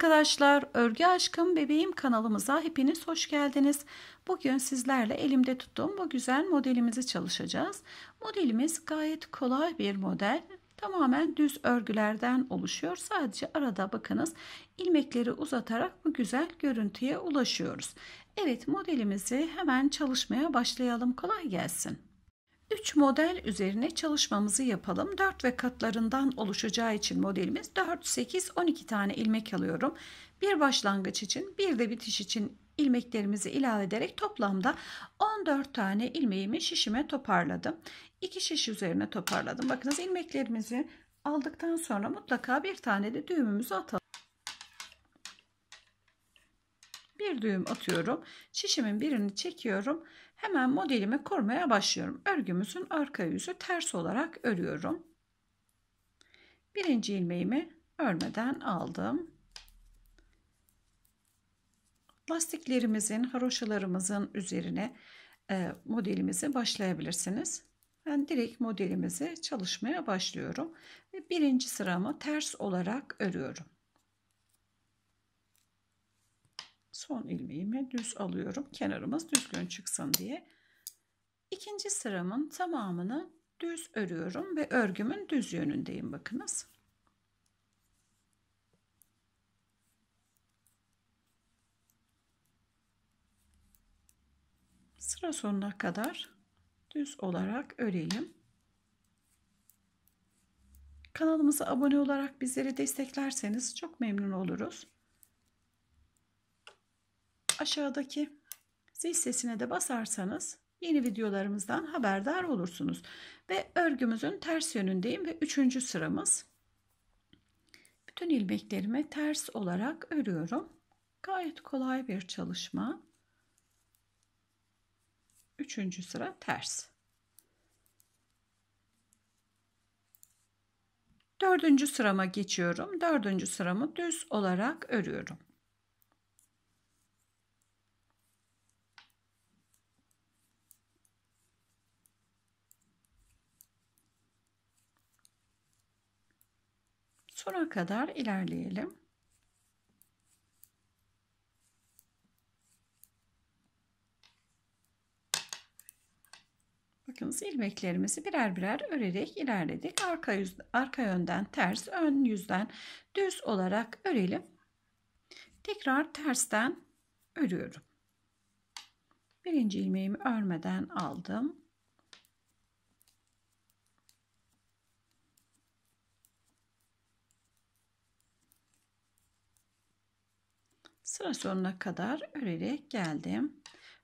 arkadaşlar, Örgü Aşkım Bebeğim kanalımıza hepiniz hoş geldiniz. Bugün sizlerle elimde tuttuğum bu güzel modelimizi çalışacağız. Modelimiz gayet kolay bir model. Tamamen düz örgülerden oluşuyor. Sadece arada bakınız ilmekleri uzatarak bu güzel görüntüye ulaşıyoruz. Evet modelimizi hemen çalışmaya başlayalım. Kolay gelsin. 3 model üzerine çalışmamızı yapalım. 4 ve katlarından oluşacağı için modelimiz 4, 8, 12 tane ilmek alıyorum. Bir başlangıç için bir de bitiş için ilmeklerimizi ilave ederek toplamda 14 tane ilmeğimi şişime toparladım. 2 şiş üzerine toparladım. Bakınız ilmeklerimizi aldıktan sonra mutlaka bir tane de düğümümüzü atalım. Bir düğüm atıyorum. Şişimin birini çekiyorum Hemen modelimi kurmaya başlıyorum. Örgümüzün arka yüzü ters olarak örüyorum. Birinci ilmeğimi örmeden aldım. Lastiklerimizin, haroşalarımızın üzerine e, modelimizi başlayabilirsiniz. Ben direkt modelimizi çalışmaya başlıyorum. Ve birinci sıramı ters olarak örüyorum. son ilmeğimi düz alıyorum. Kenarımız düzgün çıksın diye. ikinci sıramın tamamını düz örüyorum ve örgümün düz yönündeyim bakınız. Sıra sonuna kadar düz olarak örelim. Kanalımıza abone olarak bizleri desteklerseniz çok memnun oluruz aşağıdaki zil sesine de basarsanız yeni videolarımızdan haberdar olursunuz. Ve örgümüzün ters yönündeyim ve üçüncü sıramız. Bütün ilmeklerimi ters olarak örüyorum. Gayet kolay bir çalışma. Üçüncü sıra ters. Dördüncü sırama geçiyorum. Dördüncü sıramı düz olarak örüyorum. Sona kadar ilerleyelim. Bakınız ilmeklerimizi birer birer örerek ilerledik. Arka, yüz, arka yönden ters, ön yüzden düz olarak örelim. Tekrar tersten örüyorum. Birinci ilmeğimi örmeden aldım. sıra sonuna kadar örerek geldim.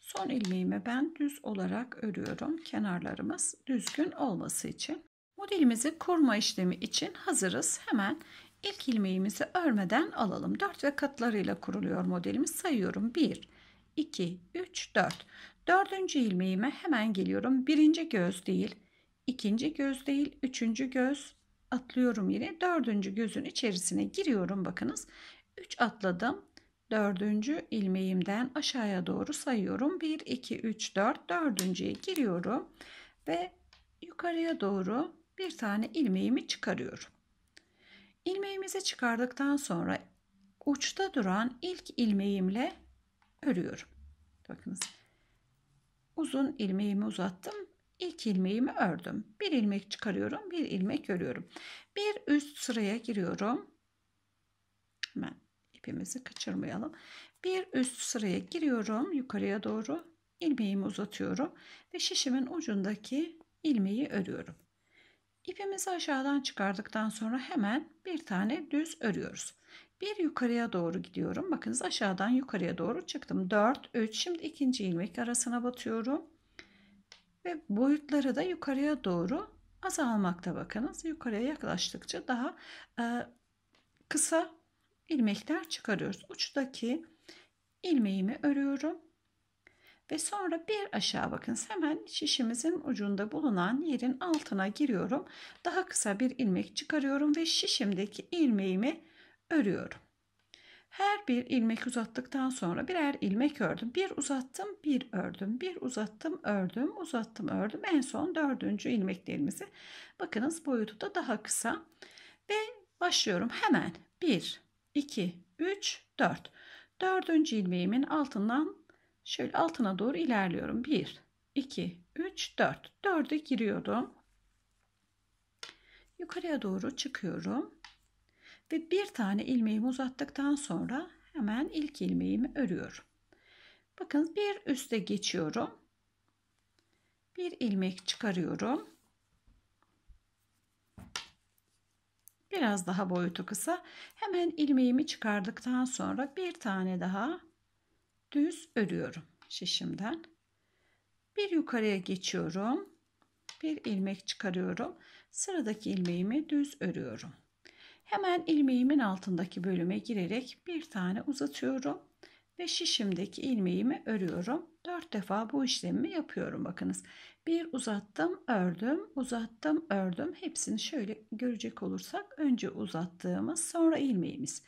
Son ilmeğimi ben düz olarak örüyorum. Kenarlarımız düzgün olması için. Modelimizi kurma işlemi için hazırız. Hemen ilk ilmeğimizi örmeden alalım. 4 ve katlarıyla kuruluyor modelimiz. Sayıyorum. 1, 2, 3, 4. Dördüncü ilmeğime hemen geliyorum. Birinci göz değil, ikinci göz değil, üçüncü göz atlıyorum yine. Dördüncü gözün içerisine giriyorum. Bakınız 3 atladım dördüncü ilmeğimden aşağıya doğru sayıyorum. 1, 2, 3, 4 dördüncüye giriyorum ve yukarıya doğru bir tane ilmeğimi çıkarıyorum. Ilmeğimizi çıkardıktan sonra uçta duran ilk ilmeğimle örüyorum. Bakınız uzun ilmeğimi uzattım. ilk ilmeğimi ördüm. Bir ilmek çıkarıyorum, bir ilmek örüyorum. Bir üst sıraya giriyorum ipimizi kaçırmayalım. Bir üst sıraya giriyorum. Yukarıya doğru ilmeğimi uzatıyorum. Ve şişimin ucundaki ilmeği örüyorum. İpimizi aşağıdan çıkardıktan sonra hemen bir tane düz örüyoruz. Bir yukarıya doğru gidiyorum. Bakınız aşağıdan yukarıya doğru çıktım. 4, 3. Şimdi ikinci ilmek arasına batıyorum. Ve boyutları da yukarıya doğru azalmakta bakınız. Yukarıya yaklaştıkça daha e, kısa ilmekler çıkarıyoruz. Uçtaki ilmeğimi örüyorum. Ve sonra bir aşağı bakın hemen şişimizin ucunda bulunan yerin altına giriyorum. Daha kısa bir ilmek çıkarıyorum ve şişimdeki ilmeğimi örüyorum. Her bir ilmek uzattıktan sonra birer ilmek ördüm. Bir uzattım, bir ördüm, bir uzattım, ördüm, uzattım, ördüm. En son dördüncü ilmeklerimizi bakınız boyutu da daha kısa. Ve başlıyorum hemen. Bir, 2, 3, 4. Dördüncü ilmeğimin altından şöyle altına doğru ilerliyorum. 1, 2, 3, 4. 4'e giriyorum. Yukarıya doğru çıkıyorum. Ve bir tane ilmeğimi uzattıktan sonra hemen ilk ilmeğimi örüyorum. Bakın bir üste geçiyorum. Bir ilmek çıkarıyorum. Biraz daha boyutu kısa. Hemen ilmeğimi çıkardıktan sonra bir tane daha düz örüyorum şişimden. Bir yukarıya geçiyorum. Bir ilmek çıkarıyorum. Sıradaki ilmeğimi düz örüyorum. Hemen ilmeğimin altındaki bölüme girerek bir tane uzatıyorum ve şişimdeki ilmeğimi örüyorum. 4 defa bu işlemi yapıyorum bakınız. Bir uzattım, ördüm, uzattım, ördüm. Hepsini şöyle görecek olursak önce uzattığımız, sonra ilmeğimiz.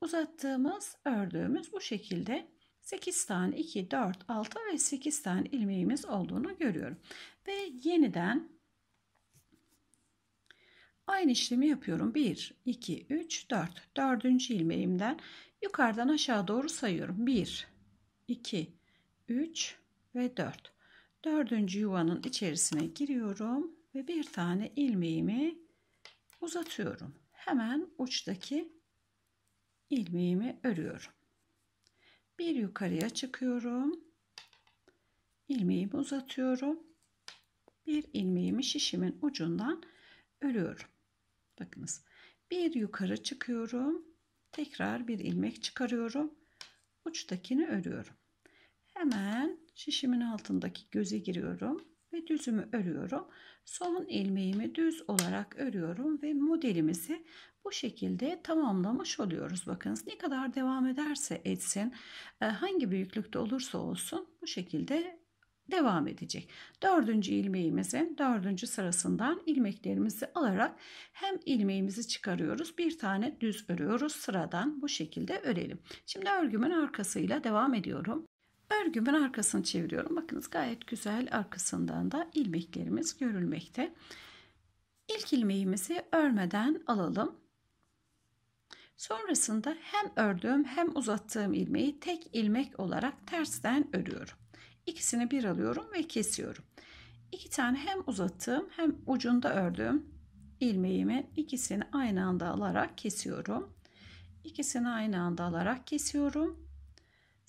Uzattığımız, ördüğümüz bu şekilde 8 tane 2, 4, 6 ve 8 tane ilmeğimiz olduğunu görüyorum. Ve yeniden aynı işlemi yapıyorum. 1, 2, 3, 4. Dördüncü ilmeğimden yukarıdan aşağı doğru sayıyorum. 1, 2, 3 ve 4 dördüncü yuvanın içerisine giriyorum ve bir tane ilmeğimi uzatıyorum. Hemen uçtaki ilmeğimi örüyorum. Bir yukarıya çıkıyorum. ilmeğimi uzatıyorum. Bir ilmeğimi şişimin ucundan örüyorum. Bakınız. Bir yukarı çıkıyorum. Tekrar bir ilmek çıkarıyorum. Uçtakini örüyorum. Hemen şişimin altındaki göze giriyorum ve düzümü örüyorum. Son ilmeğimi düz olarak örüyorum ve modelimizi bu şekilde tamamlamış oluyoruz. Bakınız ne kadar devam ederse etsin, e, hangi büyüklükte olursa olsun bu şekilde devam edecek. Dördüncü ilmeğimizin dördüncü sırasından ilmeklerimizi alarak hem ilmeğimizi çıkarıyoruz bir tane düz örüyoruz sıradan bu şekilde örelim. Şimdi örgümün arkasıyla devam ediyorum. Örgümün arkasını çeviriyorum. Bakınız gayet güzel arkasından da ilmeklerimiz görülmekte. İlk ilmeğimizi örmeden alalım. Sonrasında hem ördüğüm hem uzattığım ilmeği tek ilmek olarak tersten örüyorum. İkisini bir alıyorum ve kesiyorum. İki tane hem uzattığım hem ucunda ördüğüm ilmeğimin ikisini aynı anda alarak kesiyorum. İkisini aynı anda alarak kesiyorum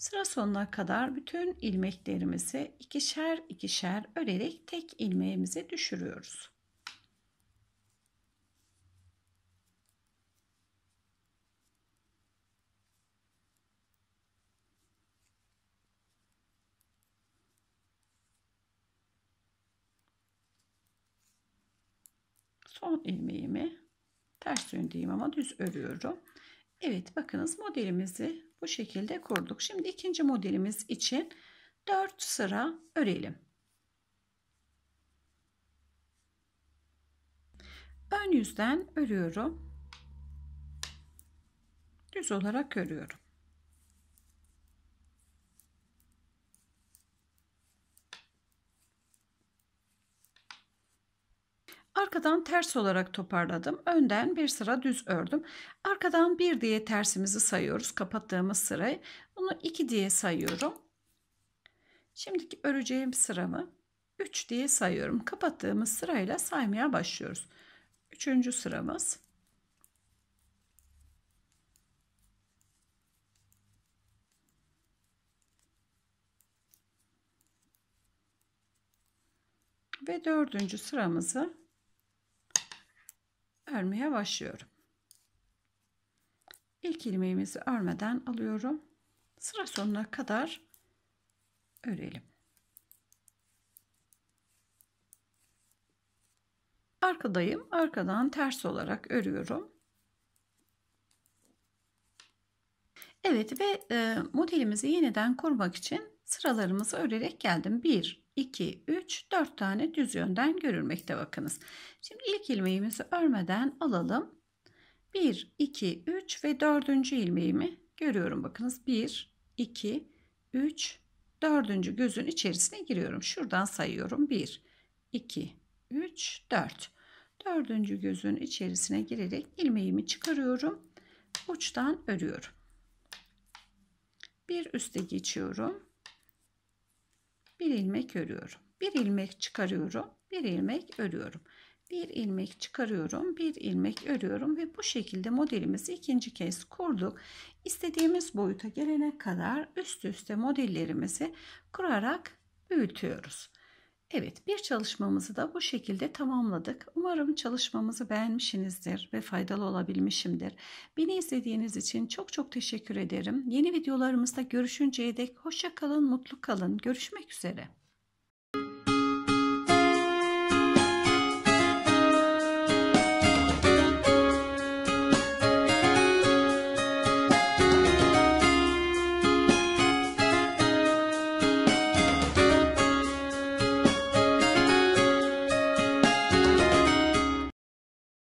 Sıra sonuna kadar bütün ilmeklerimizi ikişer ikişer örerek tek ilmeğimizi düşürüyoruz. Son ilmeğimi ters yöndeyim ama düz örüyorum. Evet bakınız modelimizi bu şekilde kurduk. Şimdi ikinci modelimiz için 4 sıra örelim. Ön yüzden örüyorum. Düz olarak örüyorum. Arkadan ters olarak toparladım. Önden bir sıra düz ördüm. Arkadan bir diye tersimizi sayıyoruz. Kapattığımız sırayı. Bunu iki diye sayıyorum. Şimdiki öreceğim sıramı 3 diye sayıyorum. Kapattığımız sırayla saymaya başlıyoruz. Üçüncü sıramız. Ve dördüncü sıramızı örmeye başlıyorum. İlk ilmeğimizi örmeden alıyorum. Sıra sonuna kadar örelim. Arkadayım. Arkadan ters olarak örüyorum. Evet ve e, modelimizi yeniden kurmak için sıralarımızı örerek geldim. 1, 2, 3, 4 tane düz yönden görülmekte bakınız. Şimdi ilk ilmeğimizi örmeden alalım. 1, 2, 3 ve 4. ilmeğimi görüyorum bakınız. 1, 2, 3, 4. gözün içerisine giriyorum. Şuradan sayıyorum. 1, 2, 3, 4. 4. gözün içerisine girerek ilmeğimi çıkarıyorum. Uçtan örüyorum bir üste geçiyorum. Bir ilmek örüyorum. Bir ilmek çıkarıyorum. Bir ilmek örüyorum. Bir ilmek çıkarıyorum. Bir ilmek örüyorum ve bu şekilde modelimizi ikinci kez kurduk. İstediğimiz boyuta gelene kadar üst üste modellerimizi kurarak büyütüyoruz. Evet, bir çalışmamızı da bu şekilde tamamladık. Umarım çalışmamızı beğenmişsinizdir ve faydalı olabilmişimdir. Beni izlediğiniz için çok çok teşekkür ederim. Yeni videolarımızda görüşünceye dek hoşça kalın, mutlu kalın. Görüşmek üzere.